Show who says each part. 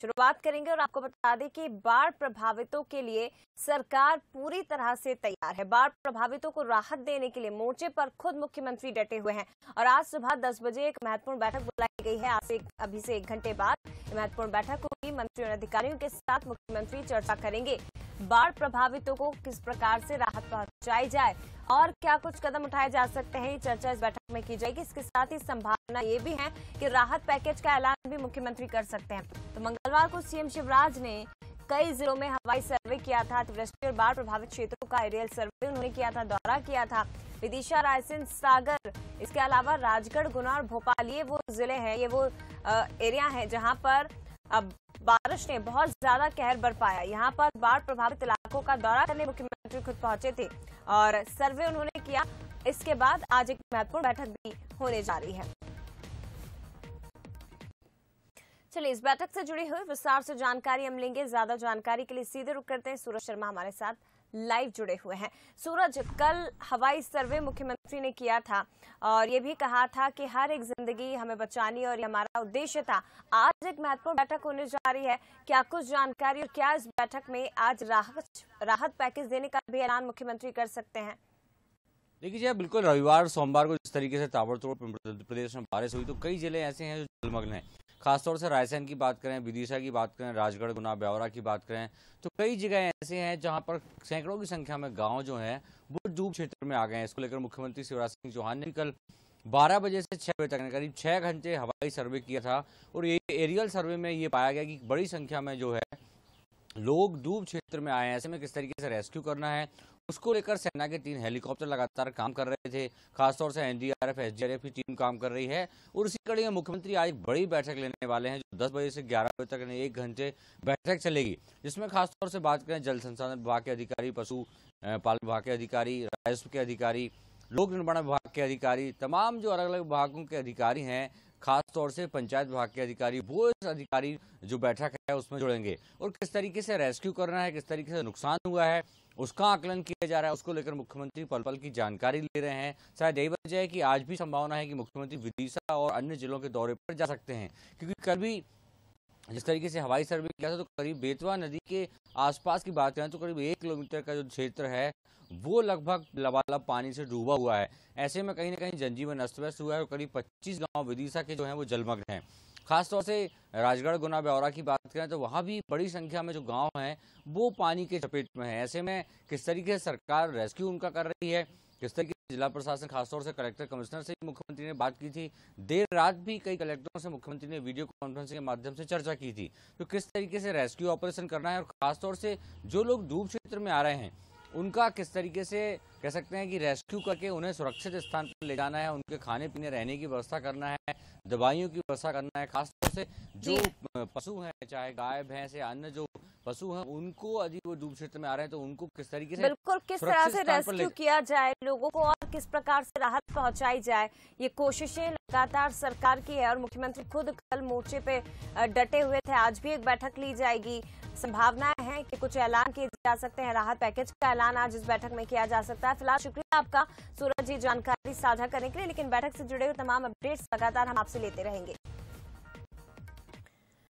Speaker 1: शुरुआत करेंगे और आपको बता दें कि बाढ़ प्रभावितों के लिए सरकार पूरी तरह से तैयार है बाढ़ प्रभावितों को राहत देने के लिए मोर्चे पर खुद मुख्यमंत्री डटे हुए हैं और आज सुबह दस बजे एक महत्वपूर्ण बैठक बुलाई गई है आज से अभी से एक घंटे बाद महत्वपूर्ण बैठक होगी मंत्री और अधिकारियों के साथ मुख्यमंत्री चर्चा करेंगे बाढ़ प्रभावितों को किस प्रकार से राहत पहुंचाई जाए और क्या कुछ कदम उठाए जा सकते हैं ये चर्चा इस बैठक में की जाएगी इसके साथ ही संभावना ये भी है कि राहत पैकेज का ऐलान भी मुख्यमंत्री कर सकते हैं तो मंगलवार को सीएम शिवराज ने कई जिलों में हवाई सर्वे किया था अतिवृष्टि और बाढ़ प्रभावित क्षेत्रों का एरियल सर्वे उन्होंने किया था दौरा किया था विदिशा रायसेन सागर इसके अलावा राजगढ़ गुना और भोपाल ये वो जिले हैं ये वो एरिया है जहां पर अब बारिश ने बहुत ज्यादा कहर बरपाया यहाँ पर बाढ़ प्रभावित इलाकों का दौरा करने मुख्यमंत्री खुद पहुंचे थे और सर्वे उन्होंने किया इसके बाद आज एक महत्वपूर्ण बैठक भी होने जा रही है चलिए इस बैठक से जुड़ी हुई विस्तार से जानकारी हम लेंगे ज्यादा जानकारी के लिए सीधे रुक करते हैं सूरज शर्मा हमारे साथ लाइव जुड़े हुए हैं सूरज कल हवाई सर्वे मुख्यमंत्री ने किया था और ये भी कहा था कि हर एक जिंदगी हमें बचानी और ये हमारा उद्देश्य था आज एक महत्वपूर्ण बैठक होने जा रही है क्या कुछ जानकारी और क्या इस बैठक में आज राहत राहत पैकेज देने का भी ऐलान मुख्यमंत्री कर सकते हैं
Speaker 2: देखिए जी बिल्कुल रविवार सोमवार को जिस तरीके से ताबड़तोड़ प्रदेश में बारिश हुई तो कई जिले ऐसे हैं जो जलमग्न हैं खासतौर से रायसेन की बात करें विदिशा की बात करें राजगढ़ गुना ब्यौरा की बात करें तो कई जगह ऐसे हैं जहां पर सैकड़ों की संख्या में गाँव जो हैं वो डूब क्षेत्र में आ गए हैं इसको लेकर मुख्यमंत्री शिवराज सिंह चौहान ने कल 12 बजे से 6 बजे तक करीब 6 घंटे हवाई सर्वे किया था और ये एरियल सर्वे में ये पाया गया कि बड़ी संख्या में जो है लोग डूब क्षेत्र में आए हैं ऐसे में किस तरीके से रेस्क्यू करना है उसको लेकर सेना के तीन हेलीकॉप्टर लगातार काम कर रहे थे खासतौर से एनडीआरएफ एसडीआरएफ की टीम काम कर रही है और इसी कड़ी में मुख्यमंत्री आज बड़ी बैठक लेने वाले हैं जो 10 बजे से 11 बजे तक एक घंटे बैठक चलेगी जिसमें खासतौर से बात करें जल संसाधन विभाग के अधिकारी पशु पालन विभाग के अधिकारी राजस्व के अधिकारी लोक निर्माण विभाग के अधिकारी तमाम जो अलग अलग विभागों के अधिकारी हैं खास तौर से पंचायत विभाग के अधिकारी वो इस अधिकारी जो बैठक है उसमें जुड़ेंगे और किस तरीके से रेस्क्यू करना है किस तरीके से नुकसान हुआ है उसका आकलन किया जा रहा है उसको लेकर मुख्यमंत्री पल पल की जानकारी ले रहे हैं शायद यही वजह है कि आज भी संभावना है कि मुख्यमंत्री विदिशा और अन्य जिलों के दौरे पर जा सकते हैं क्योंकि कल भी जिस तरीके से हवाई सर्वे किया था तो करीब बेतवा नदी के आसपास की बात करें तो करीब एक किलोमीटर का जो क्षेत्र है वो लगभग लबालब पानी से डूबा हुआ है ऐसे में कहीं ना कहीं जनजीवन अस्त व्यस्त हुआ है और करीब 25 गांव विदिशा के जो हैं वो जलमग्न हैं खासतौर से राजगढ़ गुना ब्यौरा की बात करें तो वहाँ भी बड़ी संख्या में जो गाँव हैं वो पानी के चपेट में है ऐसे में किस तरीके से सरकार रेस्क्यू उनका कर रही है किस तरीके जिला प्रशासन खासतौर से कलेक्टर कमिश्नर से मुख्यमंत्री ने बात की थी देर रात भी कई कलेक्टरों से मुख्यमंत्री ने वीडियो कॉन्फ्रेंसिंग के माध्यम से चर्चा की थी तो किस तरीके से रेस्क्यू ऑपरेशन करना है और खासतौर से जो लोग डूब क्षेत्र में आ रहे हैं उनका किस तरीके से कह सकते हैं कि रेस्क्यू करके उन्हें सुरक्षित स्थान पर ले जाना है उनके खाने पीने रहने की व्यवस्था करना है दवाइयों की व्यवस्था करना है खासतौर से जो पशु हैं चाहे गाय भैंस या अन्य जो पशु हैं उनको यदि वो डूब क्षेत्र में आ रहे हैं तो उनको किस तरीके से बिल्कुल किस तरह से रेस्क्यू
Speaker 1: किया जाए लोगों को और किस प्रकार से राहत पहुंचाई जाए ये कोशिशें लगातार सरकार की है और मुख्यमंत्री खुद कल मोर्चे पे डटे हुए थे आज भी एक बैठक ली जाएगी संभावना हैं कि कुछ ऐलान किए जा सकते हैं राहत पैकेज का ऐलान आज इस बैठक में किया जा सकता है फिलहाल शुक्रिया आपका सूरज जी जानकारी साझा करने के लिए लेकिन बैठक से जुड़े हुए तमाम अपडेट्स लगातार हम आपसे लेते रहेंगे